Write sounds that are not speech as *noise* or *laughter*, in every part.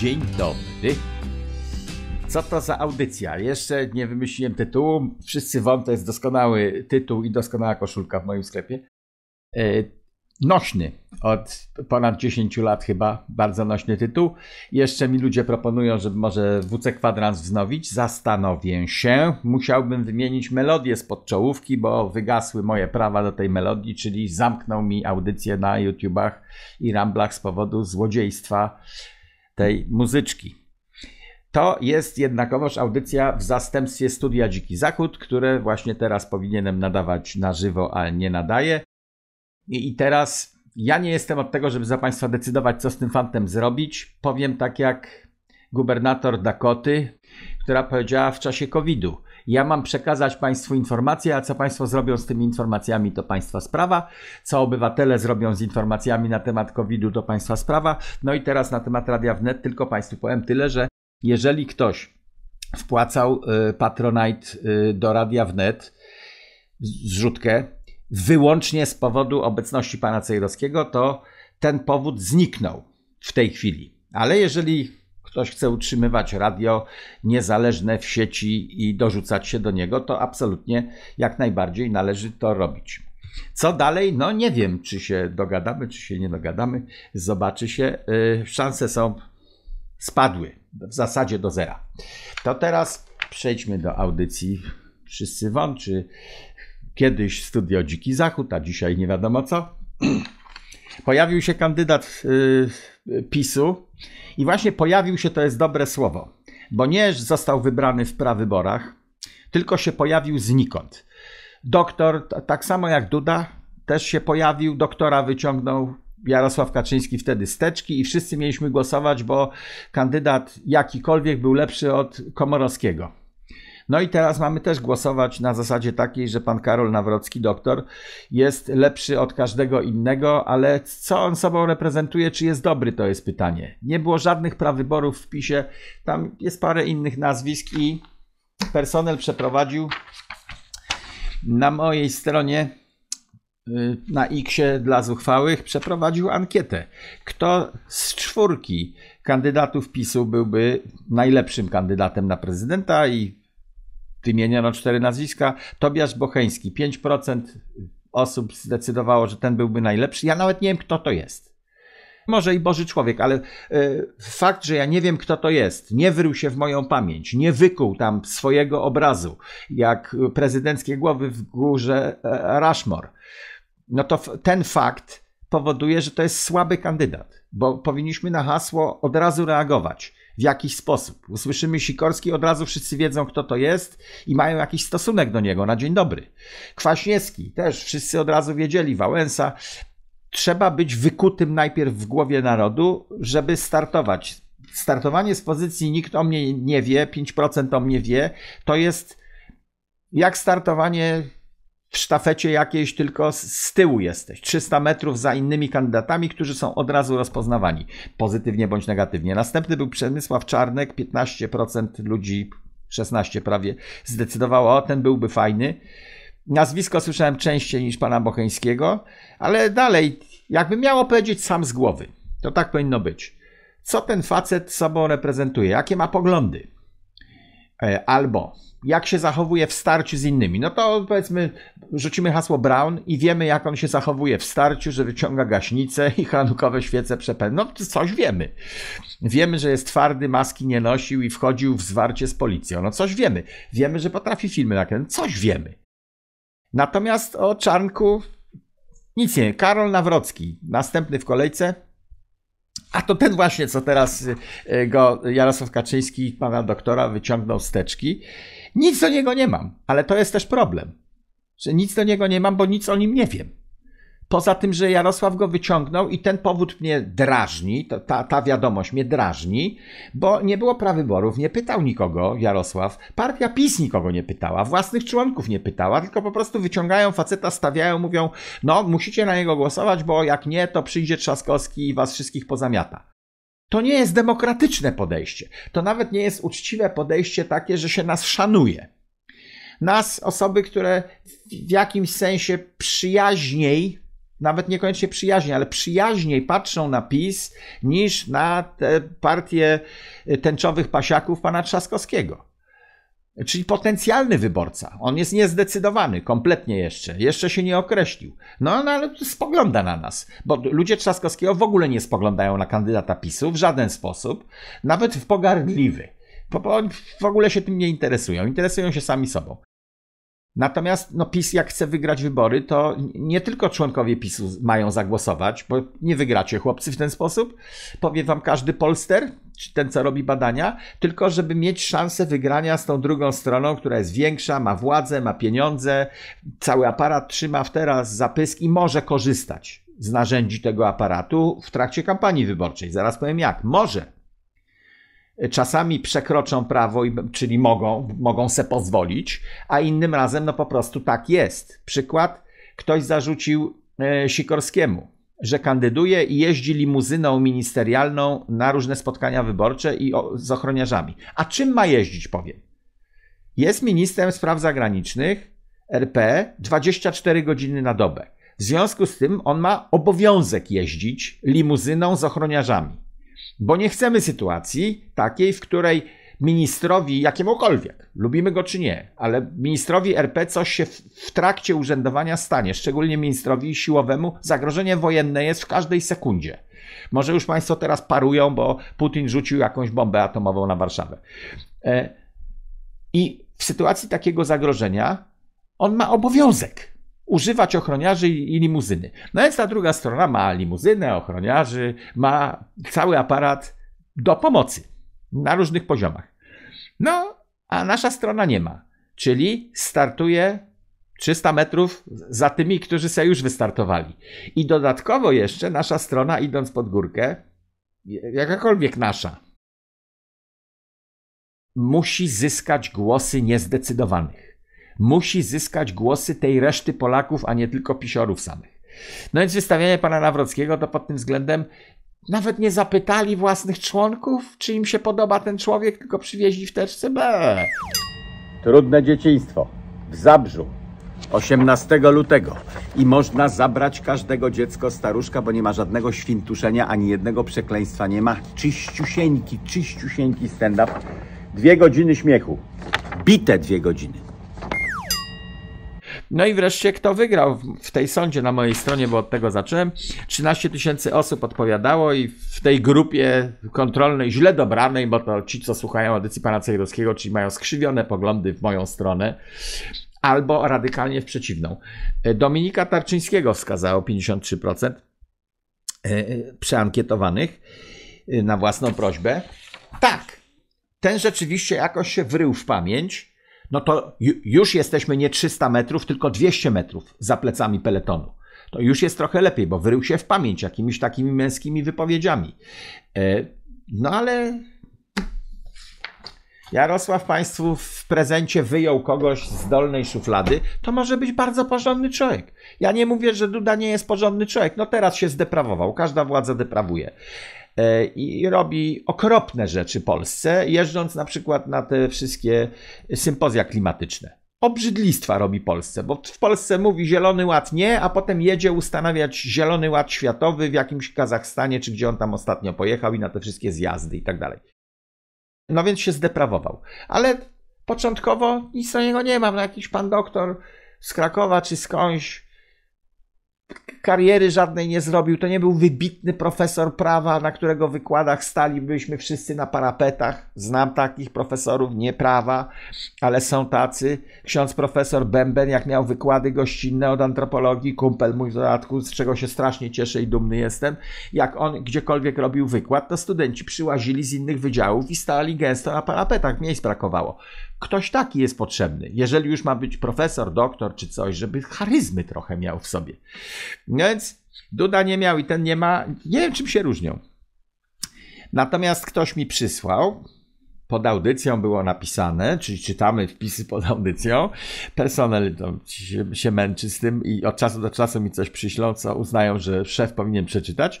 Dzień dobry. Co to za audycja? Jeszcze nie wymyśliłem tytułu. Wszyscy wam to jest doskonały tytuł i doskonała koszulka w moim sklepie. E, nośny od ponad 10 lat chyba, bardzo nośny tytuł. Jeszcze mi ludzie proponują, żeby może WC Kwadrans wznowić. Zastanowię się. Musiałbym wymienić melodię spod czołówki, bo wygasły moje prawa do tej melodii, czyli zamknął mi audycję na YouTubach i Ramblach z powodu złodziejstwa tej muzyczki. To jest jednakowoż audycja w zastępstwie Studia Dziki Zachód, które właśnie teraz powinienem nadawać na żywo, a nie nadaję. I teraz ja nie jestem od tego, żeby za Państwa decydować, co z tym fantem zrobić. Powiem tak jak gubernator Dakoty, która powiedziała w czasie COVID-u: Ja mam przekazać Państwu informacje, a co Państwo zrobią z tymi informacjami, to Państwa sprawa. Co obywatele zrobią z informacjami na temat COVID-u, to Państwa sprawa. No i teraz na temat Radia Wnet tylko Państwu powiem tyle, że jeżeli ktoś wpłacał y, Patronite y, do Radia Wnet, zrzutkę, wyłącznie z powodu obecności pana Cejrowskiego, to ten powód zniknął w tej chwili. Ale jeżeli ktoś chce utrzymywać radio niezależne w sieci i dorzucać się do niego, to absolutnie jak najbardziej należy to robić. Co dalej? No nie wiem, czy się dogadamy, czy się nie dogadamy. Zobaczy się. Y, szanse są spadły w zasadzie do zera. To teraz przejdźmy do audycji Wszyscy Wam, czy kiedyś Studio Dziki Zachód, a dzisiaj nie wiadomo co. *clears throat* pojawił się kandydat y, PiSu i właśnie pojawił się, to jest dobre słowo, bo nie został wybrany w prawyborach, tylko się pojawił znikąd. Doktor, tak samo jak Duda, też się pojawił, doktora wyciągnął Jarosław Kaczyński wtedy steczki i wszyscy mieliśmy głosować, bo kandydat jakikolwiek był lepszy od Komorowskiego. No i teraz mamy też głosować na zasadzie takiej, że pan Karol Nawrocki, doktor, jest lepszy od każdego innego, ale co on sobą reprezentuje, czy jest dobry, to jest pytanie. Nie było żadnych prawyborów w PiSie, tam jest parę innych nazwisk i personel przeprowadził na mojej stronie y, na X dla zuchwałych przeprowadził ankietę. Kto z czwórki kandydatów PiSu byłby najlepszym kandydatem na prezydenta i wymieniono cztery nazwiska. Tobiasz Bocheński, 5% osób zdecydowało, że ten byłby najlepszy. Ja nawet nie wiem, kto to jest. Może i Boży człowiek, ale y, fakt, że ja nie wiem, kto to jest, nie wrył się w moją pamięć, nie wykuł tam swojego obrazu, jak prezydenckie głowy w górze e, Rushmore, no to ten fakt powoduje, że to jest słaby kandydat, bo powinniśmy na hasło od razu reagować w jakiś sposób. Usłyszymy Sikorski, od razu wszyscy wiedzą, kto to jest i mają jakiś stosunek do niego na dzień dobry. Kwaśniewski też, wszyscy od razu wiedzieli, Wałęsa. Trzeba być wykutym najpierw w głowie narodu, żeby startować. Startowanie z pozycji nikt o mnie nie wie, 5% o mnie wie, to jest jak startowanie w sztafecie jakiejś, tylko z tyłu jesteś. 300 metrów za innymi kandydatami, którzy są od razu rozpoznawani, pozytywnie bądź negatywnie. Następny był Przemysław Czarnek, 15% ludzi, 16 prawie, zdecydowało, o ten byłby fajny. Nazwisko słyszałem częściej niż pana Bocheńskiego, ale dalej, jakbym miał powiedzieć sam z głowy, to tak powinno być. Co ten facet sobą reprezentuje? Jakie ma poglądy? E, albo jak się zachowuje w starciu z innymi. No to powiedzmy, rzucimy hasło Brown i wiemy, jak on się zachowuje w starciu, że wyciąga gaśnicę i hanukowe świece przepędza. No coś wiemy. Wiemy, że jest twardy, maski nie nosił i wchodził w zwarcie z policją. No coś wiemy. Wiemy, że potrafi filmy nakręcić. Coś wiemy. Natomiast o Czarnku nic nie. Karol Nawrocki, następny w kolejce, a to ten właśnie, co teraz y, go Jarosław Kaczyński, pana doktora, wyciągnął z teczki. Nic do niego nie mam, ale to jest też problem, że nic do niego nie mam, bo nic o nim nie wiem. Poza tym, że Jarosław go wyciągnął i ten powód mnie drażni, ta, ta wiadomość mnie drażni, bo nie było prawyborów, nie pytał nikogo Jarosław. Partia PiS nikogo nie pytała, własnych członków nie pytała, tylko po prostu wyciągają faceta, stawiają, mówią, no musicie na niego głosować, bo jak nie, to przyjdzie Trzaskowski i was wszystkich pozamiata. To nie jest demokratyczne podejście. To nawet nie jest uczciwe podejście takie, że się nas szanuje. Nas, osoby, które w jakimś sensie przyjaźniej nawet niekoniecznie przyjaźnie, ale przyjaźniej patrzą na PiS niż na te partie tęczowych pasiaków pana Trzaskowskiego. Czyli potencjalny wyborca. On jest niezdecydowany kompletnie jeszcze. Jeszcze się nie określił. No, no ale spogląda na nas. Bo ludzie Trzaskowskiego w ogóle nie spoglądają na kandydata PiSu w żaden sposób. Nawet w pogardliwy. Bo w ogóle się tym nie interesują. Interesują się sami sobą. Natomiast no, PiS, jak chce wygrać wybory, to nie tylko członkowie PiSu mają zagłosować, bo nie wygracie chłopcy w ten sposób, powie wam każdy polster, czy ten, co robi badania, tylko żeby mieć szansę wygrania z tą drugą stroną, która jest większa, ma władzę, ma pieniądze, cały aparat trzyma w teraz zapysk i może korzystać z narzędzi tego aparatu w trakcie kampanii wyborczej. Zaraz powiem jak. Może czasami przekroczą prawo, czyli mogą, mogą se pozwolić, a innym razem no po prostu tak jest. Przykład, ktoś zarzucił e, Sikorskiemu, że kandyduje i jeździ limuzyną ministerialną na różne spotkania wyborcze i z ochroniarzami. A czym ma jeździć, powiem? Jest ministrem spraw zagranicznych RP 24 godziny na dobę. W związku z tym on ma obowiązek jeździć limuzyną z ochroniarzami. Bo nie chcemy sytuacji takiej, w której ministrowi jakiemukolwiek, lubimy go czy nie, ale ministrowi RP coś się w, w trakcie urzędowania stanie, szczególnie ministrowi siłowemu, zagrożenie wojenne jest w każdej sekundzie. Może już Państwo teraz parują, bo Putin rzucił jakąś bombę atomową na Warszawę. E, I w sytuacji takiego zagrożenia on ma obowiązek używać ochroniarzy i, limuzyny. No więc ta druga strona ma limuzynę, ochroniarzy, ma cały aparat do pomocy na różnych poziomach. No, a nasza strona nie ma, czyli startuje 300 metrów za tymi, którzy sobie już wystartowali. I dodatkowo jeszcze nasza strona, idąc pod górkę, jakakolwiek nasza, musi zyskać głosy niezdecydowanych musi zyskać głosy tej reszty Polaków, a nie tylko pisiorów samych. No więc wystawianie pana Nawrockiego to pod tym względem nawet nie zapytali własnych członków, czy im się podoba ten człowiek, tylko przywieźli w teczce B. Trudne dzieciństwo. W Zabrzu. 18 lutego. I można zabrać każdego dziecko staruszka, bo nie ma żadnego świntuszenia, ani jednego przekleństwa nie ma. Czyściusieńki, czyściusieńki stand-up. Dwie godziny śmiechu. Bite dwie godziny. No i wreszcie kto wygrał w tej sądzie na mojej stronie, bo od tego zacząłem. 13 tysięcy osób odpowiadało i w tej grupie kontrolnej, źle dobranej, bo to ci, co słuchają audycji pana Cejrowskiego, czyli mają skrzywione poglądy w moją stronę, albo radykalnie w przeciwną. E, Dominika Tarczyńskiego wskazało 53% e, e, przeankietowanych na własną prośbę. Tak, ten rzeczywiście jakoś się wrył w pamięć no to już jesteśmy nie 300 metrów, tylko 200 metrów za plecami peletonu. To już jest trochę lepiej, bo wyrył się w pamięć jakimiś takimi męskimi wypowiedziami. E, no ale Jarosław Państwu w prezencie wyjął kogoś z dolnej szuflady, to może być bardzo porządny człowiek. Ja nie mówię, że Duda nie jest porządny człowiek. No teraz się zdeprawował, każda władza deprawuje. E, i robi okropne rzeczy Polsce, jeżdżąc na przykład na te wszystkie sympozja klimatyczne. Obrzydlistwa robi Polsce, bo w Polsce mówi Zielony Ład nie, a potem jedzie ustanawiać Zielony Ład Światowy w jakimś Kazachstanie, czy gdzie on tam ostatnio pojechał i na te wszystkie zjazdy i tak dalej. No więc się zdeprawował. Ale początkowo nic do niego nie mam. No jakiś pan doktor z Krakowa czy skądś kariery żadnej nie zrobił, to nie był wybitny profesor prawa, na którego wykładach stalibyśmy wszyscy na parapetach. Znam takich profesorów, nie prawa, ale są tacy. Ksiądz profesor Bęben, jak miał wykłady gościnne od antropologii, kumpel mój w dodatku, z czego się strasznie cieszę i dumny jestem, jak on gdziekolwiek robił wykład, to studenci przyłazili z innych wydziałów i stali gęsto na parapetach, miejsc brakowało ktoś taki jest potrzebny. Jeżeli już ma być profesor, doktor czy coś, żeby charyzmy trochę miał w sobie. No więc Duda nie miał i ten nie ma. Nie wiem, czym się różnią. Natomiast ktoś mi przysłał pod audycją było napisane, czyli czytamy wpisy pod audycją. Personel się, się, męczy z tym i od czasu do czasu mi coś przyślą, co uznają, że szef powinien przeczytać.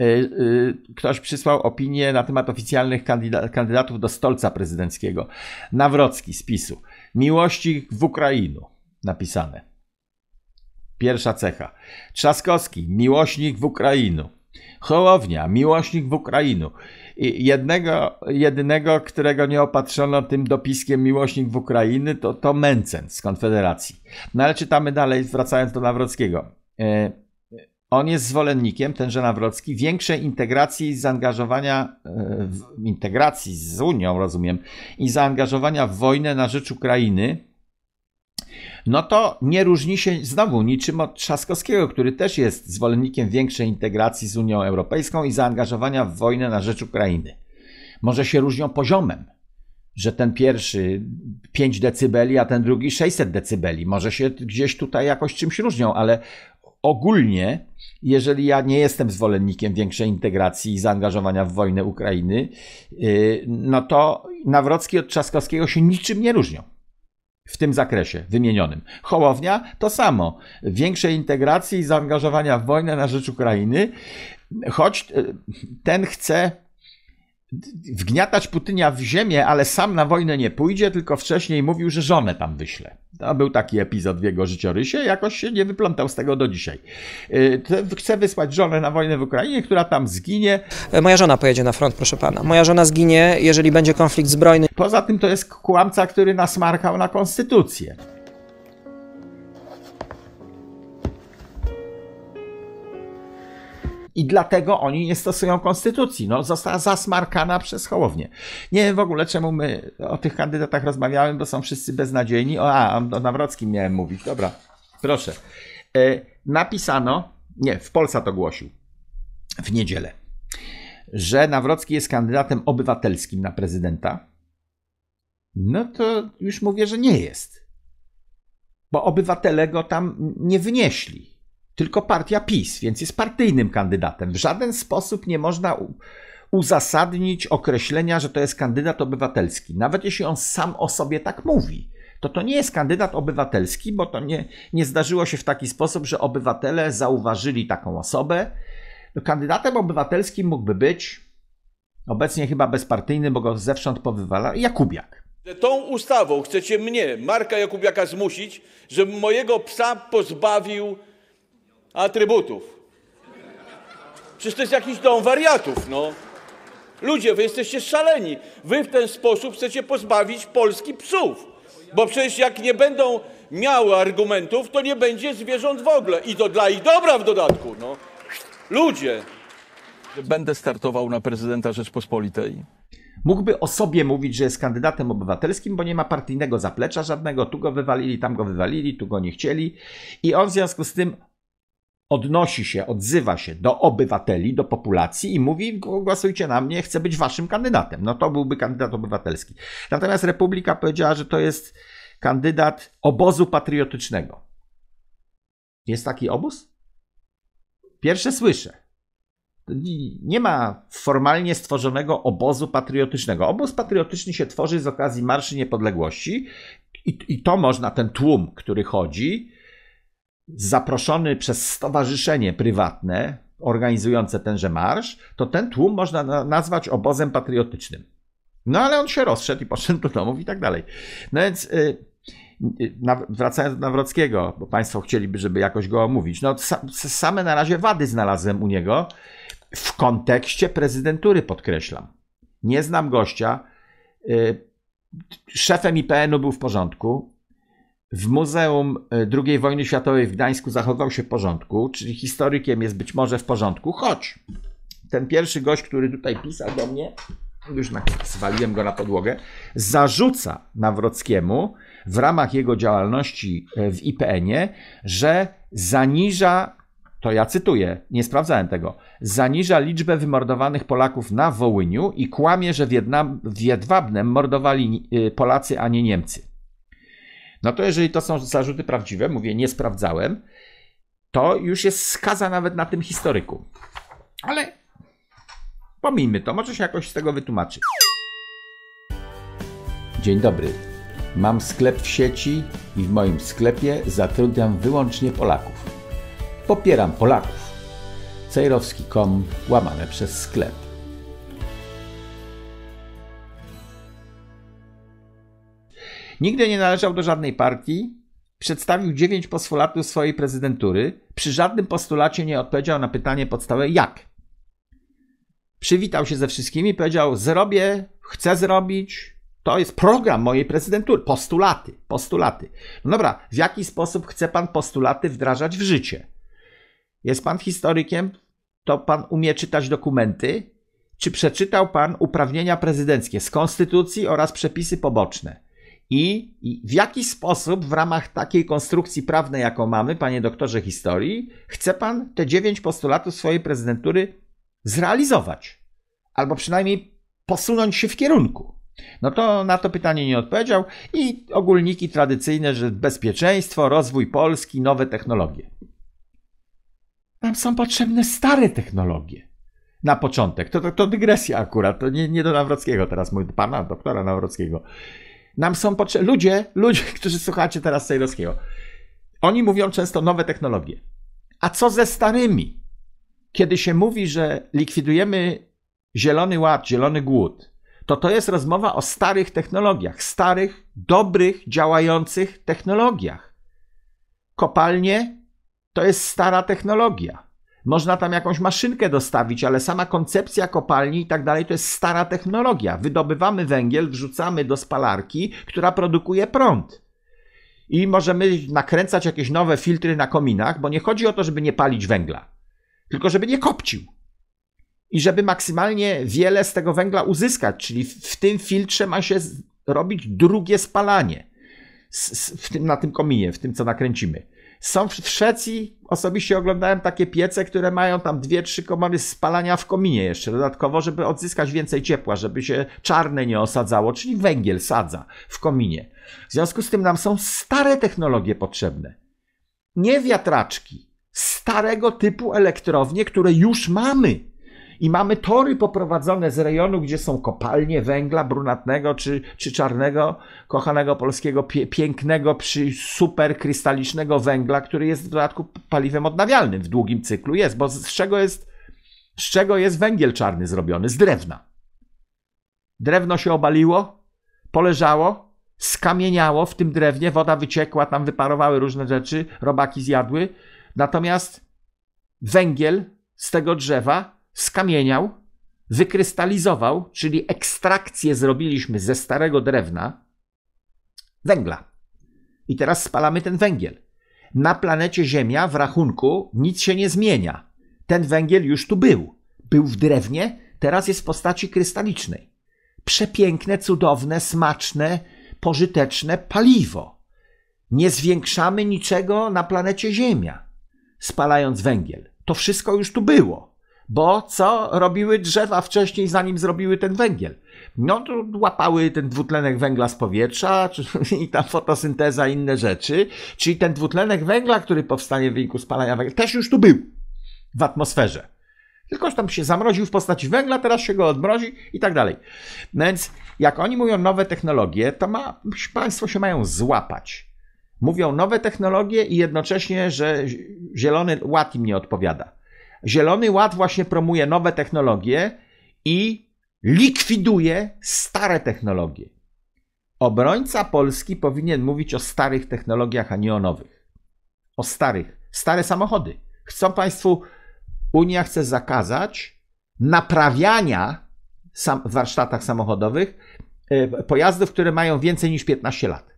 Y, y, ktoś przysłał opinię na temat oficjalnych kandydatów do stolca prezydenckiego. Nawrocki z PiSu. Miłości w Ukrainu napisane. Pierwsza cecha. Trzaskowski, miłośnik w Ukrainu. Hołownia, miłośnik w Ukrainu jednego, jedynego, którego nie opatrzono tym dopiskiem miłośnik w Ukrainy, to, to Mencen z Konfederacji. No ale czytamy dalej, wracając do Nawrockiego. E, on jest zwolennikiem, tenże Nawrocki, większej integracji i zaangażowania, e, w, integracji z Unią, rozumiem, i zaangażowania w wojnę na rzecz Ukrainy, no to nie różni się znowu niczym od Trzaskowskiego, który też jest zwolennikiem większej integracji z Unią Europejską i zaangażowania w wojnę na rzecz Ukrainy. Może się różnią poziomem, że ten pierwszy 5 decybeli, a ten drugi 600 decybeli. Może się gdzieś tutaj jakoś czymś różnią, ale ogólnie, jeżeli ja nie jestem zwolennikiem większej integracji i zaangażowania w wojnę Ukrainy, y, no to Nawrocki od Trzaskowskiego się niczym nie różnią w tym zakresie wymienionym. Hołownia to samo. Większej integracji i zaangażowania w wojnę na rzecz Ukrainy, choć e, ten chce wgniatać Putynia w ziemię, ale sam na wojnę nie pójdzie, tylko wcześniej mówił, że żonę tam wyśle. To był taki epizod w jego życiorysie, jakoś się nie wyplątał z tego do dzisiaj. Y, chce wysłać żonę na wojnę w Ukrainie, która tam zginie. E, moja żona pojedzie na front, proszę pana. Moja żona zginie, jeżeli będzie konflikt zbrojny. Poza tym to jest kłamca, który nasmarkał na konstytucję. I dlatego oni nie stosują konstytucji. No, została zasmarkana przez Hołownię. Nie wiem w ogóle, czemu my o tych kandydatach rozmawiałem, bo są wszyscy beznadziejni. O, a, o Nawrockim miałem mówić. Dobra, proszę. E, napisano, nie, w Polsce to głosił w niedzielę, że Nawrocki jest kandydatem obywatelskim na prezydenta. No to już mówię, że nie jest. Bo obywatele go tam nie wynieśli tylko partia PiS, więc jest partyjnym kandydatem. W żaden sposób nie można uzasadnić określenia, że to jest kandydat obywatelski. Nawet jeśli on sam o sobie tak mówi, to to nie jest kandydat obywatelski, bo to nie, nie zdarzyło się w taki sposób, że obywatele zauważyli taką osobę. No, kandydatem obywatelskim mógłby być, obecnie chyba bezpartyjny, bo go zewsząd powywala, Jakubiak. Tą ustawą chcecie mnie, Marka Jakubiaka, zmusić, żebym mojego psa pozbawił atrybutów. Przecież to jest jakiś dom wariatów, no. Ludzie, wy jesteście szaleni. Wy w ten sposób chcecie pozbawić Polski psów. Bo przecież jak nie będą miały argumentów, to nie będzie zwierząt w ogóle. I to dla ich dobra w dodatku, no. Ludzie. Będę startował na prezydenta Rzeczpospolitej. Mógłby o sobie mówić, że jest kandydatem obywatelskim, bo nie ma partyjnego zaplecza żadnego. Tu go wywalili, tam go wywalili, tu go nie chcieli. I on w związku z tym odnosi się, odzywa się do obywateli, do populacji i mówi: głosujcie na mnie, chcę być waszym kandydatem. No to byłby kandydat obywatelski. Natomiast Republika powiedziała, że to jest kandydat obozu patriotycznego. Jest taki obóz? Pierwsze słyszę. Nie ma formalnie stworzonego obozu patriotycznego. Obóz patriotyczny się tworzy z okazji Marszy Niepodległości i, i to można, ten tłum, który chodzi, zaproszony przez stowarzyszenie prywatne organizujące tenże marsz, to ten tłum można nazwać obozem patriotycznym. No ale on się rozszedł i poszedł do domów i tak dalej. No więc y, y, wracając do Nawrockiego, bo Państwo chcieliby, żeby jakoś go omówić. No same na razie wady znalazłem u niego w kontekście prezydentury, podkreślam. Nie znam gościa. Y, szefem IPN-u był w porządku, w Muzeum e, II wojny światowej w Gdańsku zachował się w porządku, czyli historykiem jest być może w porządku, choć ten pierwszy gość, który tutaj pisał do mnie, już zwaliłem go na podłogę, zarzuca Nawrockiemu w ramach jego działalności e, w IPN-ie, że zaniża, to ja cytuję, nie sprawdzałem tego, zaniża liczbę wymordowanych Polaków na Wołyniu i kłamie, że Wiednam, w Jedwabnem mordowali e, Polacy, a nie Niemcy. No to jeżeli to są zarzuty prawdziwe, mówię, nie sprawdzałem, to już jest skaza nawet na tym historyku. Ale pomijmy to, może się jakoś z tego wytłumaczy. Dzień dobry. Mam sklep w sieci i w moim sklepie zatrudniam wyłącznie Polaków. Popieram Polaków. Cejrowski.com łamane przez sklep. Nigdy nie należał do żadnej partii, przedstawił dziewięć postulatów swojej prezydentury. Przy żadnym postulacie nie odpowiedział na pytanie podstawowe jak. Przywitał się ze wszystkimi, powiedział: Zrobię, chcę zrobić. To jest program mojej prezydentury. Postulaty, postulaty. No dobra, w jaki sposób chce pan postulaty wdrażać w życie? Jest pan historykiem, to pan umie czytać dokumenty. Czy przeczytał pan uprawnienia prezydenckie z konstytucji oraz przepisy poboczne? I, I w jaki sposób w ramach takiej konstrukcji prawnej, jaką mamy, panie doktorze historii, chce pan te dziewięć postulatów swojej prezydentury zrealizować? Albo przynajmniej posunąć się w kierunku. No to na to pytanie nie odpowiedział i ogólniki tradycyjne, że bezpieczeństwo, rozwój Polski, nowe technologie. Nam są potrzebne stare technologie. Na początek, to, to, to dygresja akurat, to nie, nie do Nawrockiego teraz, mój pana doktora Nawrockiego. Nam są potrzebni ludzie, ludzie, *laughs* którzy słuchacie teraz Sejrowskiego. Oni mówią często nowe technologie. A co ze starymi? Kiedy się mówi, że likwidujemy zielony ład, zielony głód, to to jest rozmowa o starych technologiach, starych, dobrych, działających technologiach. Kopalnie to jest stara technologia. Można tam jakąś maszynkę dostawić, ale sama koncepcja kopalni i tak dalej to jest stara technologia. Wydobywamy węgiel, wrzucamy do spalarki, która produkuje prąd i możemy nakręcać jakieś nowe filtry na kominach, bo nie chodzi o to, żeby nie palić węgla, tylko żeby nie kopcił. I żeby maksymalnie wiele z tego węgla uzyskać, czyli w tym filtrze ma się robić drugie spalanie w tym, na tym kominie, w tym co nakręcimy. Są w, w Szwecji, osobiście oglądałem takie piece, które mają tam dwie, trzy komory spalania w kominie jeszcze dodatkowo, żeby odzyskać więcej ciepła, żeby się czarne nie osadzało, czyli węgiel sadza w kominie. W związku z tym nam są stare technologie potrzebne. Nie wiatraczki, starego typu elektrownie, które już mamy i mamy tory poprowadzone z rejonu, gdzie są kopalnie węgla brunatnego czy, czy czarnego, kochanego polskiego, pie, pięknego, przy super krystalicznego węgla, który jest w dodatku paliwem odnawialnym w długim cyklu. Jest, bo z czego jest, z czego jest węgiel czarny zrobiony? Z drewna. Drewno się obaliło, poleżało, skamieniało w tym drewnie, woda wyciekła, tam wyparowały różne rzeczy, robaki zjadły. Natomiast węgiel z tego drzewa skamieniał, wykrystalizował, czyli ekstrakcję zrobiliśmy ze starego drewna, węgla. I teraz spalamy ten węgiel. Na planecie Ziemia w rachunku nic się nie zmienia. Ten węgiel już tu był. Był w drewnie, teraz jest w postaci krystalicznej. Przepiękne, cudowne, smaczne, pożyteczne paliwo. Nie zwiększamy niczego na planecie Ziemia, spalając węgiel. To wszystko już tu było. Bo co robiły drzewa wcześniej, zanim zrobiły ten węgiel? No, łapały ten dwutlenek węgla z powietrza czy, *laughs* i tam fotosynteza, inne rzeczy. Czyli ten dwutlenek węgla, który powstanie w wyniku spalania węgla, też już tu był w atmosferze. Tylko tam się zamroził w postaci węgla, teraz się go odmrozi i tak dalej. No więc jak oni mówią nowe technologie, to ma, państwo się mają złapać. Mówią nowe technologie i jednocześnie, że zielony ład im nie odpowiada. Zielony Ład właśnie promuje nowe technologie i likwiduje stare technologie. Obrońca Polski powinien mówić o starych technologiach, a nie o nowych. O starych. Stare samochody. Chcą Państwu, Unia chce zakazać naprawiania w warsztatach samochodowych e, pojazdów, które mają więcej niż 15 lat.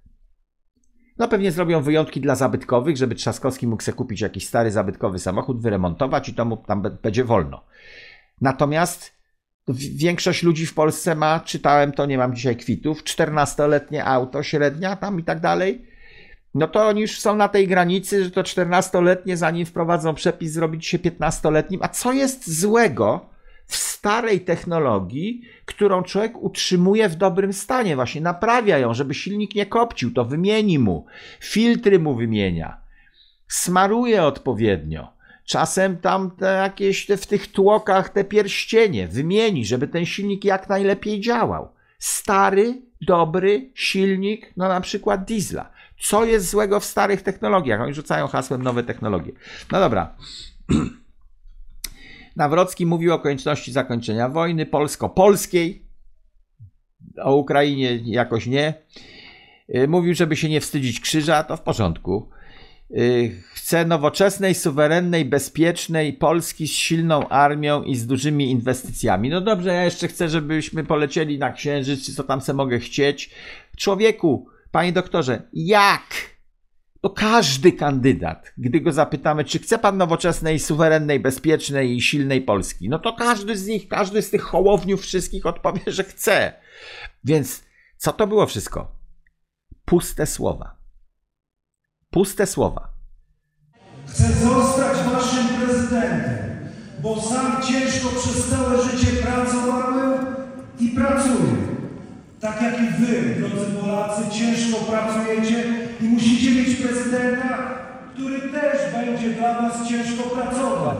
No pewnie zrobią wyjątki dla zabytkowych, żeby Trzaskowski mógł sobie kupić jakiś stary zabytkowy samochód, wyremontować i to mu tam będzie wolno. Natomiast większość ludzi w Polsce ma, czytałem to, nie mam dzisiaj kwitów, 14-letnie auto średnia tam i tak dalej. No to oni już są na tej granicy, że to 14-letnie, zanim wprowadzą przepis, zrobić się 15-letnim. A co jest złego w starej technologii, którą człowiek utrzymuje w dobrym stanie, właśnie naprawia ją, żeby silnik nie kopcił, to wymieni mu, filtry mu wymienia, smaruje odpowiednio. Czasem tam te jakieś te, w tych tłokach te pierścienie wymieni, żeby ten silnik jak najlepiej działał. Stary, dobry silnik, no na przykład diesla. Co jest złego w starych technologiach? Oni rzucają hasłem nowe technologie. No dobra. *clears throat* Nawrocki mówił o konieczności zakończenia wojny polsko-polskiej, o Ukrainie jakoś nie. Y, mówił, żeby się nie wstydzić krzyża, to w porządku. Y, chce nowoczesnej, suwerennej, bezpiecznej Polski z silną armią i z dużymi inwestycjami. No dobrze, ja jeszcze chcę, żebyśmy polecieli na księżyc, czy co tam se mogę chcieć. Człowieku, panie doktorze, jak? to każdy kandydat, gdy go zapytamy, czy chce pan nowoczesnej, suwerennej, bezpiecznej i silnej Polski, no to każdy z nich, każdy z tych hołowniów wszystkich odpowie, że chce. Więc co to było wszystko? Puste słowa. Puste słowa. Chcę zostać waszym prezydentem, bo sam ciężko przez całe życie pracowałem i pracuję. Tak jak i wy, drodzy Polacy, ciężko pracujecie i musicie mieć prezydenta, który też będzie dla was ciężko pracował.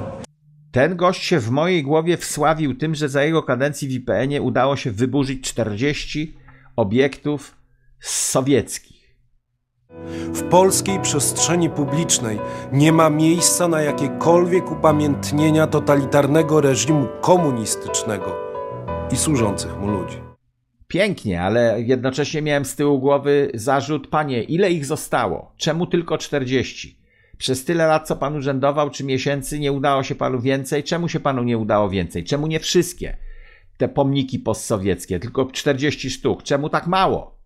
Ten gość się w mojej głowie wsławił tym, że za jego kadencji w IPN-ie udało się wyburzyć 40 obiektów sowieckich. W polskiej przestrzeni publicznej nie ma miejsca na jakiekolwiek upamiętnienia totalitarnego reżimu komunistycznego i służących mu ludzi pięknie, ale jednocześnie miałem z tyłu głowy zarzut, panie, ile ich zostało? Czemu tylko 40? Przez tyle lat, co pan urzędował, czy miesięcy, nie udało się panu więcej? Czemu się panu nie udało więcej? Czemu nie wszystkie te pomniki postsowieckie, tylko 40 sztuk? Czemu tak mało?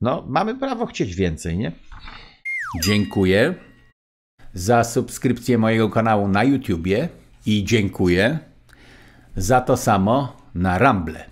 No, mamy prawo chcieć więcej, nie? Dziękuję za subskrypcję mojego kanału na YouTubie i dziękuję za to samo na Ramble.